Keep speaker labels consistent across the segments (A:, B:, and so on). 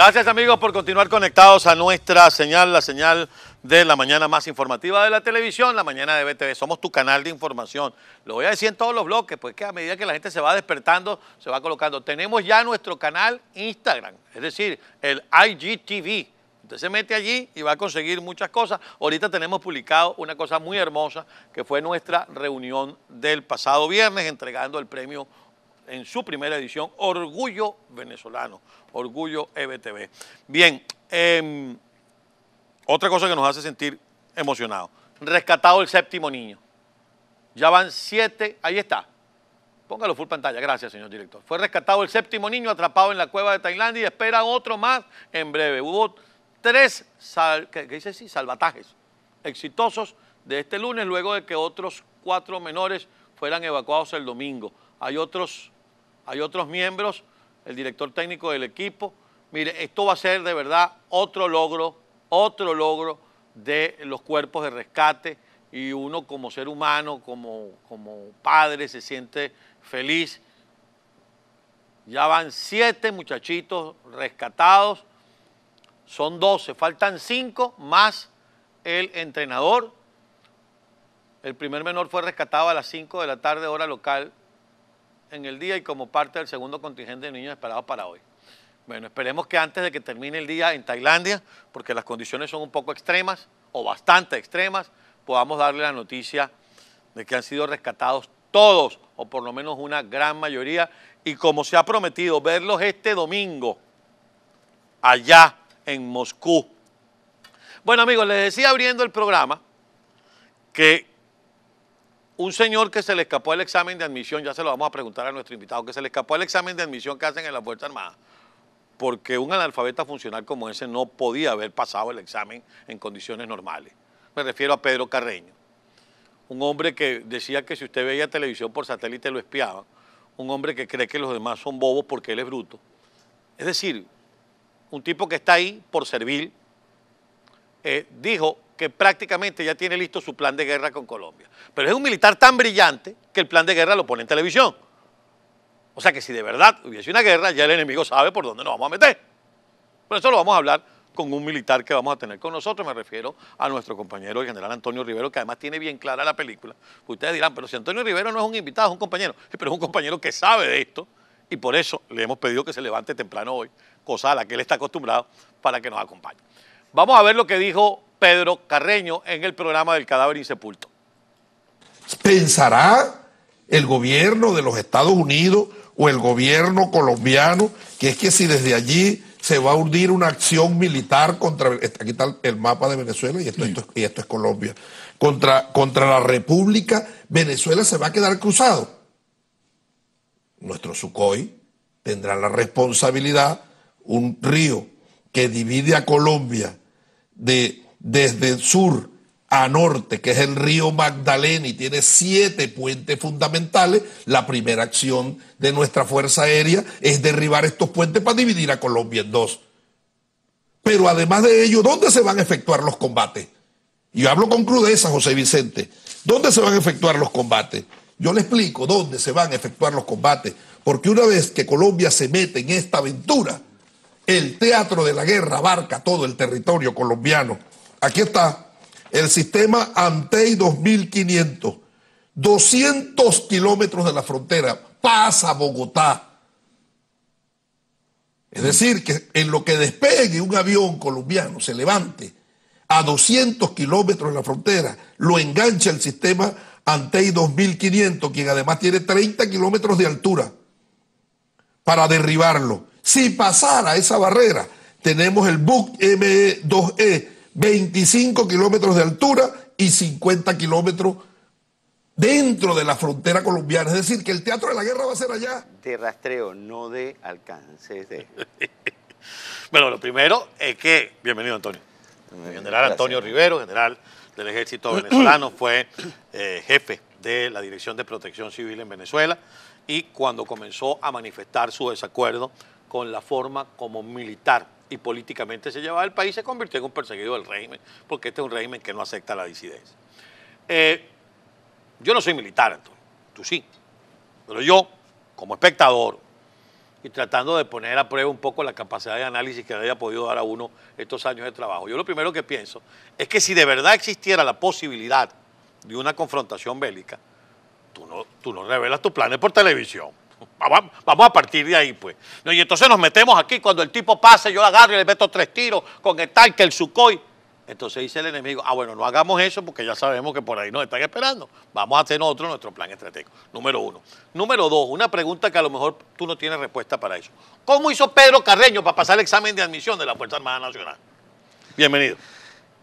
A: Gracias amigos por continuar conectados a nuestra señal, la señal de la mañana más informativa de la televisión, la mañana de BTV. Somos tu canal de información. Lo voy a decir en todos los bloques, pues que a medida que la gente se va despertando, se va colocando. Tenemos ya nuestro canal Instagram, es decir, el IGTV. Usted se mete allí y va a conseguir muchas cosas. Ahorita tenemos publicado una cosa muy hermosa que fue nuestra reunión del pasado viernes entregando el premio en su primera edición, Orgullo Venezolano, Orgullo EBTV. Bien, em, otra cosa que nos hace sentir emocionados, rescatado el séptimo niño. Ya van siete, ahí está. Póngalo full pantalla, gracias señor director. Fue rescatado el séptimo niño atrapado en la cueva de Tailandia y espera otro más en breve. Hubo tres dice salvatajes exitosos de este lunes, luego de que otros cuatro menores fueran evacuados el domingo. Hay otros hay otros miembros, el director técnico del equipo. Mire, esto va a ser de verdad otro logro, otro logro de los cuerpos de rescate y uno como ser humano, como, como padre, se siente feliz. Ya van siete muchachitos rescatados, son doce, faltan cinco más el entrenador. El primer menor fue rescatado a las cinco de la tarde, hora local en el día y como parte del segundo contingente de niños esperado para hoy. Bueno, esperemos que antes de que termine el día en Tailandia, porque las condiciones son un poco extremas o bastante extremas, podamos darle la noticia de que han sido rescatados todos, o por lo menos una gran mayoría, y como se ha prometido, verlos este domingo allá en Moscú. Bueno amigos, les decía abriendo el programa que un señor que se le escapó el examen de admisión, ya se lo vamos a preguntar a nuestro invitado, que se le escapó el examen de admisión que hacen en la Fuerza Armada, porque un analfabeta funcional como ese no podía haber pasado el examen en condiciones normales. Me refiero a Pedro Carreño, un hombre que decía que si usted veía televisión por satélite lo espiaba, un hombre que cree que los demás son bobos porque él es bruto. Es decir, un tipo que está ahí por servir, eh, dijo que prácticamente ya tiene listo su plan de guerra con Colombia. Pero es un militar tan brillante que el plan de guerra lo pone en televisión. O sea que si de verdad hubiese una guerra, ya el enemigo sabe por dónde nos vamos a meter. Por eso lo vamos a hablar con un militar que vamos a tener con nosotros, me refiero a nuestro compañero el general Antonio Rivero, que además tiene bien clara la película. Ustedes dirán, pero si Antonio Rivero no es un invitado, es un compañero, pero es un compañero que sabe de esto y por eso le hemos pedido que se levante temprano hoy, cosa a la que él está acostumbrado, para que nos acompañe. Vamos a ver lo que dijo Pedro Carreño en el programa del
B: cadáver insepulto. ¿Pensará el gobierno de los Estados Unidos o el gobierno colombiano que es que si desde allí se va a hundir una acción militar contra, aquí está el mapa de Venezuela y esto, es Colombia, contra, contra la República, Venezuela se va a quedar cruzado. Nuestro Sucoy tendrá la responsabilidad, un río que divide a Colombia de desde el sur a norte, que es el río Magdalena y tiene siete puentes fundamentales, la primera acción de nuestra Fuerza Aérea es derribar estos puentes para dividir a Colombia en dos. Pero además de ello, ¿dónde se van a efectuar los combates? Yo hablo con crudeza, José Vicente. ¿Dónde se van a efectuar los combates? Yo le explico dónde se van a efectuar los combates, porque una vez que Colombia se mete en esta aventura, el teatro de la guerra abarca todo el territorio colombiano Aquí está. El sistema Antei 2500. 200 kilómetros de la frontera. Pasa Bogotá. Es decir, que en lo que despegue un avión colombiano, se levante a 200 kilómetros de la frontera, lo engancha el sistema Antei 2500, quien además tiene 30 kilómetros de altura para derribarlo. Si pasara esa barrera, tenemos el BUC me 2 e 25 kilómetros de altura y 50 kilómetros dentro de la frontera colombiana. Es decir, que el teatro de la guerra va a ser allá.
C: De rastreo, no de alcance.
A: bueno, lo primero es que, bienvenido Antonio. General Antonio Rivero, general del ejército venezolano, fue eh, jefe de la Dirección de Protección Civil en Venezuela y cuando comenzó a manifestar su desacuerdo con la forma como militar y políticamente se llevaba el país, se convirtió en un perseguido del régimen, porque este es un régimen que no acepta la disidencia. Eh, yo no soy militar, Antonio, tú sí, pero yo, como espectador, y tratando de poner a prueba un poco la capacidad de análisis que le haya podido dar a uno estos años de trabajo, yo lo primero que pienso es que si de verdad existiera la posibilidad de una confrontación bélica, tú no, tú no revelas tus planes por televisión. Vamos, a partir de ahí, pues. y entonces nos metemos aquí, cuando el tipo pase, yo agarro y le meto tres tiros con el tal que el sucoy. Entonces dice el enemigo, ah, bueno, no hagamos eso porque ya sabemos que por ahí nos están esperando. Vamos a hacer nosotros nuestro plan estratégico. Número uno. Número dos, una pregunta que a lo mejor tú no tienes respuesta para eso. ¿Cómo hizo Pedro Carreño para pasar el examen de admisión de la Fuerza Armada Nacional?
C: Bienvenido.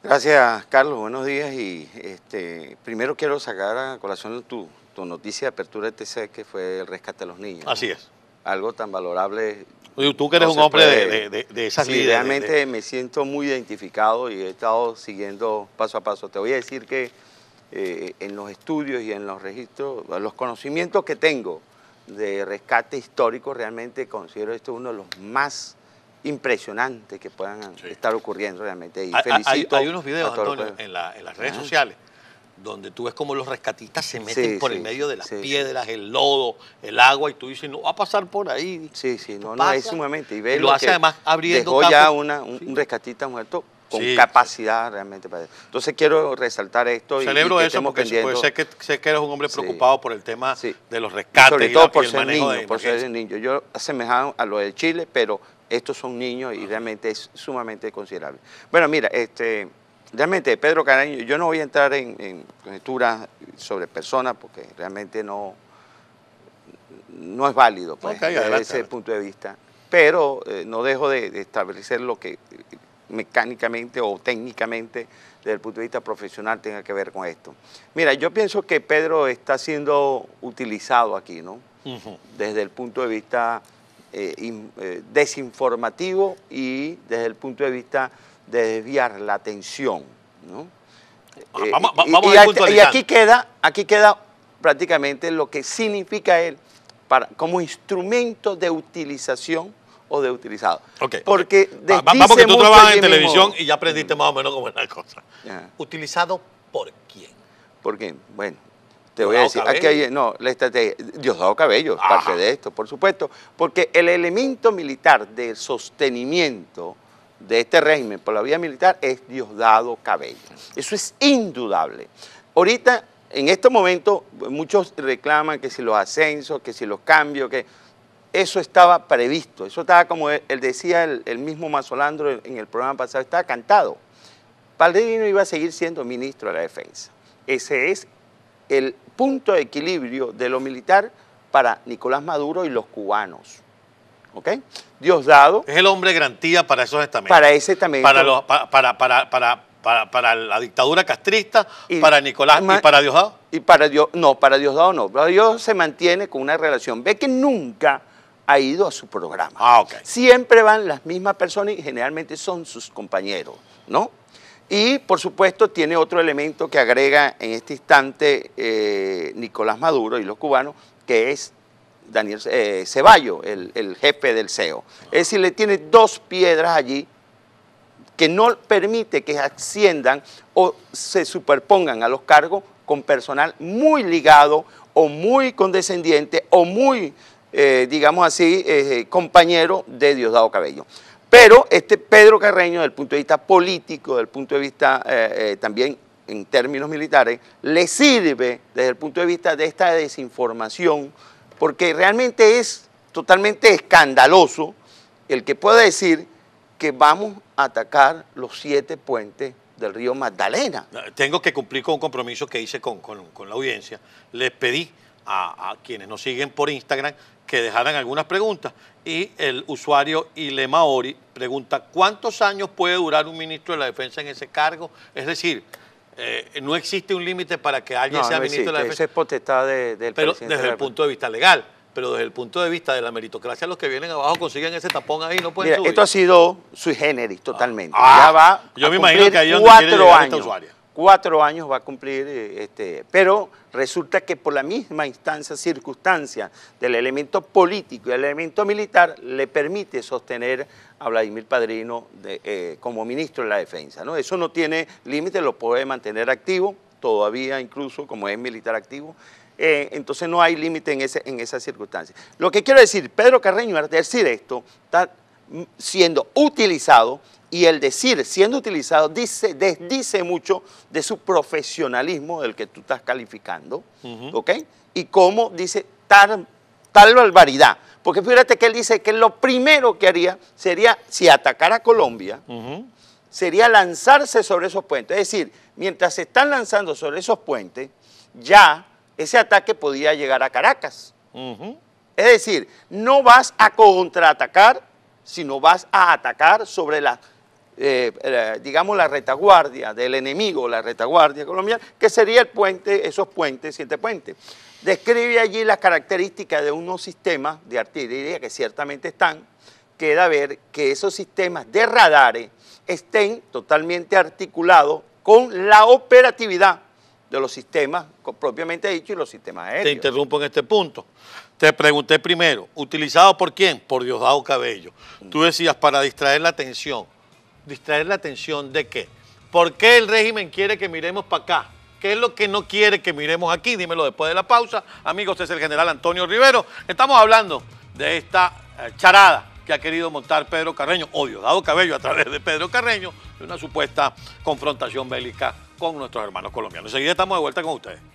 C: Gracias, Carlos. Buenos días. Y este, primero quiero sacar a colación tu, tu noticia de apertura de TC que fue el rescate a los niños. Así es. Algo tan valorable.
A: Oye, tú que eres un hombre de, de, de, esas sí, Realmente
C: me siento muy identificado y he estado siguiendo paso a paso. Te voy a decir que eh, en los estudios y en los registros, los conocimientos que tengo de rescate histórico, realmente considero esto uno de los más impresionantes que puedan estar ocurriendo realmente. Y hay, felicito hay, unos videos, Antonio,
A: en, las redes sociales donde tú ves como los rescatistas se meten por el medio de las piedras, el lodo, el agua, y tú dices, no va a pasar por ahí. Sí, sí, no, no, es sumamente. Y, lo, hace además abriendo Dejó ya
C: una, un, rescatista muerto con capacidad realmente para eso. Entonces quiero resaltar esto. y, que eso porque sé, que,
A: sé, que, eres un hombre preocupado por el tema de los rescates. Sobre todo por, ser niño, por ser
C: niño. Yo asemejado a lo de Chile, pero estos son niños y ah. realmente es sumamente considerable. Bueno, mira, este realmente, Pedro Caraño, yo no voy a entrar en, conjeturas sobre personas porque realmente no, no es válido pues, desde ese punto de vista. Pero eh, no dejo de, establecer lo que mecánicamente o técnicamente desde el punto de vista profesional tenga que ver con esto. Mira, yo pienso que Pedro está siendo utilizado aquí, ¿no? Desde el punto de vista eh, eh, desinformativo y desde el punto de vista de desviar la atención. ¿no? Ah, eh, vamos, y, a y aquí queda, aquí queda prácticamente lo que significa él para, como instrumento de utilización o de utilizado. Okay, Porque okay. tú trabajas en televisión y
A: ya aprendiste más o menos cómo es la cosa. ¿Utilizado por quién?
C: ¿Por quién? Bueno, te voy a decir, aquí hay, no, la estrategia, Diosdado Cabello, parte de esto, por supuesto, porque el elemento militar de sostenimiento de este régimen por la vía militar es Diosdado Cabello. Eso es indudable. Ahorita, en este momento, muchos reclaman que si los ascensos, que si los cambios, que eso estaba previsto, eso estaba como él, decía el, mismo Mazolandro en el programa pasado, estaba cantado. Palderino iba a seguir siendo ministro de la Defensa. Ese es el punto de equilibrio de lo militar para Nicolás
A: Maduro y los cubanos. ¿ok? Diosdado. Es el hombre garantía para esos estamentos. Para
C: ese también Para,
A: la dictadura castrista, y, para
C: Nicolás y para Diosdado. Y para Dios, no, para Diosdado no. Dios se mantiene con una relación. Ve que nunca ha ido a su programa. Ah, Siempre van las mismas personas y generalmente son sus compañeros, ¿no? Y por supuesto tiene otro elemento que agrega en este instante eh, Nicolás Maduro y los cubanos, que es Daniel eh, Ceballo, el, jefe del CEO. Es decir, le tiene dos piedras allí que no permite que asciendan o se superpongan a los cargos con personal muy ligado o muy condescendiente o muy, eh, digamos así, eh, compañero de Diosdado Cabello. Pero este Pedro Carreño, desde el punto de vista político, desde el punto de vista también en términos militares, le sirve desde el punto de vista de esta desinformación, porque realmente es totalmente escandaloso el que pueda decir que vamos
A: a atacar los siete puentes del río Magdalena. Tengo que cumplir con un compromiso que hice con, la audiencia. Les pedí a, quienes nos siguen por Instagram que dejaran algunas preguntas. Y el usuario Ile Maori pregunta, ¿cuántos años puede durar un ministro de la Defensa en ese cargo? Es decir, eh, no existe un límite para que alguien sea ministro de la Defensa. es potestad del Pero desde el punto de vista legal. Pero desde el punto de vista de la meritocracia, los que vienen abajo consiguen ese tapón ahí, no pueden Esto ha
C: sido sui generis totalmente. Ah, ya va. Yo me imagino que cuatro años
A: cuatro años va a cumplir,
C: eh, este, pero resulta que por la misma instancia, circunstancia del elemento político y el elemento militar le permite sostener a Vladimir Padrino eh, como ministro de la defensa. ¿no? Eso no tiene límite, lo puede mantener activo, todavía incluso como es militar activo, eh, entonces no hay límite en, ese, en esas circunstancias. Lo que quiero decir, Pedro Carreño, al decir esto, está siendo utilizado y el decir siendo utilizado dice, desdice mucho de su profesionalismo del que tú estás calificando, ¿ok? Y cómo dice tal, tal barbaridad. Porque fíjate que él dice que lo primero que haría sería, si atacara a Colombia, sería lanzarse sobre esos puentes. Es decir, mientras se están lanzando sobre esos puentes, ya ese ataque podía llegar a Caracas. Es decir, no vas a contraatacar sino vas a atacar sobre la, eh, eh, digamos, la retaguardia del enemigo, la retaguardia colombiana, que sería el puente, esos puentes, siete puentes. Describe allí las características de unos sistemas de artillería que ciertamente están, queda ver que esos sistemas de radares estén totalmente articulados con la operatividad
A: los sistemas propiamente dicho y los sistemas aéreos. Te interrumpo en este punto. Te pregunté primero, ¿utilizado por quién? Por Diosdado Cabello. Tú decías para distraer la atención. ¿Distraer la atención de qué? ¿Por qué el régimen quiere que miremos para acá? ¿Qué es lo que no quiere que miremos aquí? Dímelo después de la pausa. Amigos, es el general Antonio Rivero. Estamos hablando de esta eh, charada que ha querido montar Pedro Carreño, o Diosdado Cabello a través de Pedro Carreño, de una supuesta confrontación bélica con nuestros hermanos colombianos. Enseguida estamos de vuelta con ustedes.